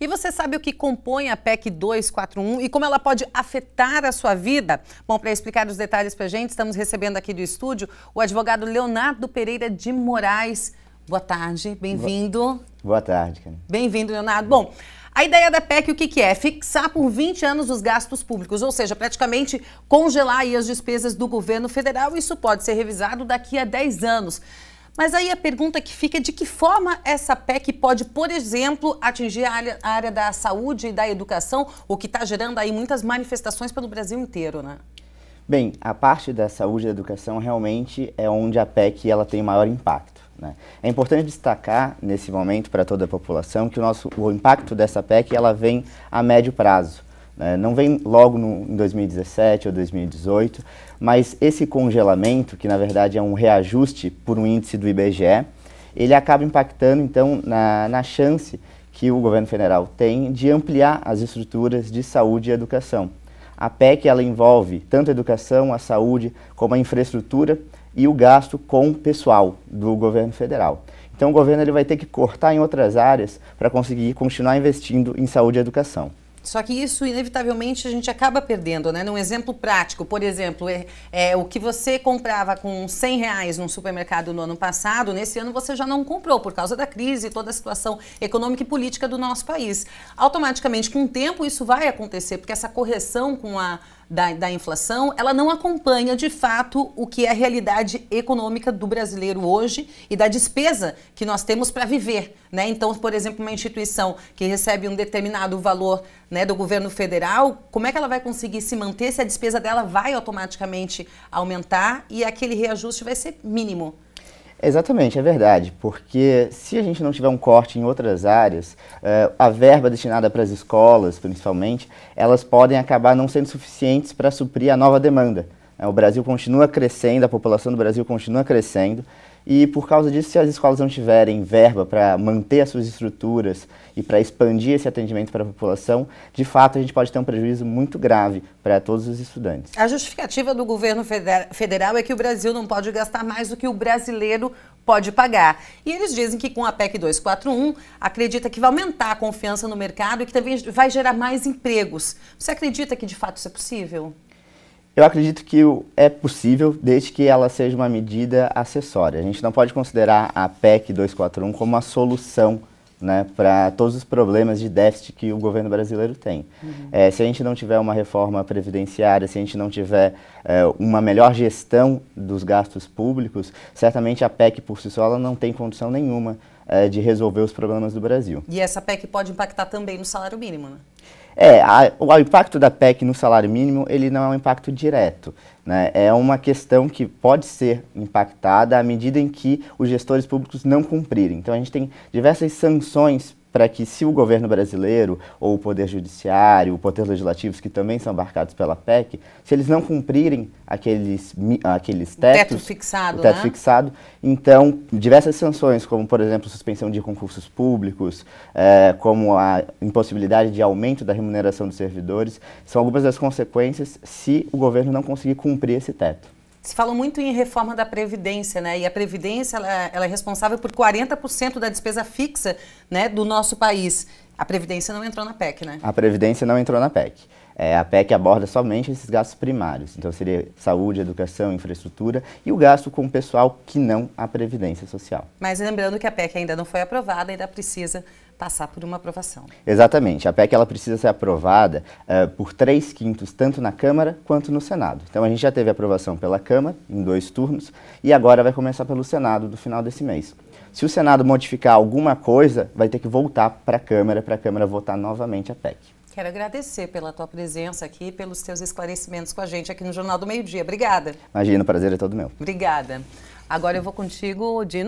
E você sabe o que compõe a PEC 241 e como ela pode afetar a sua vida? Bom, para explicar os detalhes para a gente, estamos recebendo aqui do estúdio o advogado Leonardo Pereira de Moraes. Boa tarde, bem-vindo. Boa tarde, cara. Bem-vindo, Leonardo. Bom, a ideia da PEC, o que, que, é? Fixar por 20 anos os gastos públicos, ou seja, praticamente congelar as despesas do governo federal. Isso pode ser revisado daqui a 10 anos. Mas aí a pergunta que fica é de que forma essa PEC pode, por exemplo, atingir a área, a área da saúde e da educação, o que está gerando aí muitas manifestações pelo Brasil inteiro, né? Bem, a parte da saúde e da educação realmente é onde a PEC ela tem maior impacto. Né? É importante destacar nesse momento para toda a população que o nosso o impacto dessa PEC ela vem a médio prazo. Né? Não vem logo no, em 2017 ou 2018, mas esse congelamento, que na verdade é um reajuste por um índice do IBGE, ele acaba impactando então na, na chance que o governo federal tem de ampliar as estruturas de saúde e educação. A PEC ela envolve tanto a educação, a saúde, como a infraestrutura e o gasto com pessoal do governo federal. Então o governo ele vai ter que cortar em outras áreas para conseguir continuar investindo em saúde e educação. Só que isso, inevitavelmente, a gente acaba perdendo, né? Num exemplo prático, por exemplo, é, é, o que você comprava com 100 reais num supermercado no ano passado, nesse ano você já não comprou por causa da crise, e toda a situação econômica e política do nosso país. Automaticamente, com o tempo, isso vai acontecer, porque essa correção com a da, da inflação, ela não acompanha de fato o que é a realidade econômica do brasileiro hoje e da despesa que nós temos para viver. Né? Então, por exemplo, uma instituição que recebe um determinado valor né, do governo federal, como é que ela vai conseguir se manter se a despesa dela vai automaticamente aumentar e aquele reajuste vai ser mínimo? Exatamente, é verdade, porque se a gente não tiver um corte em outras áreas, eh, a verba destinada para as escolas, principalmente, elas podem acabar não sendo suficientes para suprir a nova demanda. Né? O Brasil continua crescendo, a população do Brasil continua crescendo, e por causa disso, se as escolas não tiverem verba para manter as suas estruturas e para expandir esse atendimento para a população, de fato a gente pode ter um prejuízo muito grave para todos os estudantes. A justificativa do governo federal é que o Brasil não pode gastar mais do que o brasileiro pode pagar. E eles dizem que com a PEC 241 acredita que vai aumentar a confiança no mercado e que também vai gerar mais empregos. Você acredita que de fato isso é possível? Eu acredito que é possível, desde que ela seja uma medida acessória. A gente não pode considerar a PEC 241 como a solução né, para todos os problemas de déficit que o governo brasileiro tem. Uhum. É, se a gente não tiver uma reforma previdenciária, se a gente não tiver é, uma melhor gestão dos gastos públicos, certamente a PEC por si só ela não tem condição nenhuma é, de resolver os problemas do Brasil. E essa PEC pode impactar também no salário mínimo, né? É, a, o, o, impacto da PEC no salário mínimo, ele não é um impacto direto. Né? É uma questão que pode ser impactada à medida em que os gestores públicos não cumprirem. Então, a gente tem diversas sanções para que se o governo brasileiro ou o poder judiciário, o poder legislativo, que também são abarcados pela PEC, se eles não cumprirem aqueles, aqueles tetos... teto fixado, o teto né? fixado, então diversas sanções, como por exemplo suspensão de concursos públicos, é, como a impossibilidade de aumento da remuneração dos servidores, são algumas das consequências se o governo não conseguir cumprir esse teto. Se fala muito em reforma da Previdência, né? E a Previdência ela, ela é responsável por 40% da despesa fixa né, do nosso país. A Previdência não entrou na PEC, né? A Previdência não entrou na PEC. É, a PEC aborda somente esses gastos primários, então seria saúde, educação, infraestrutura e o gasto com o pessoal que não a previdência social. Mas lembrando que a PEC ainda não foi aprovada, ainda precisa passar por uma aprovação. Exatamente. A PEC ela precisa ser aprovada uh, por três quintos, tanto na Câmara quanto no Senado. Então a gente já teve aprovação pela Câmara, em dois turnos, e agora vai começar pelo Senado no final desse mês. Se o Senado modificar alguma coisa, vai ter que voltar para a Câmara, para a Câmara votar novamente a PEC. Quero agradecer pela tua presença aqui, pelos teus esclarecimentos com a gente aqui no Jornal do Meio Dia. Obrigada. Imagina, o prazer é todo meu. Obrigada. Agora eu vou contigo, Dino.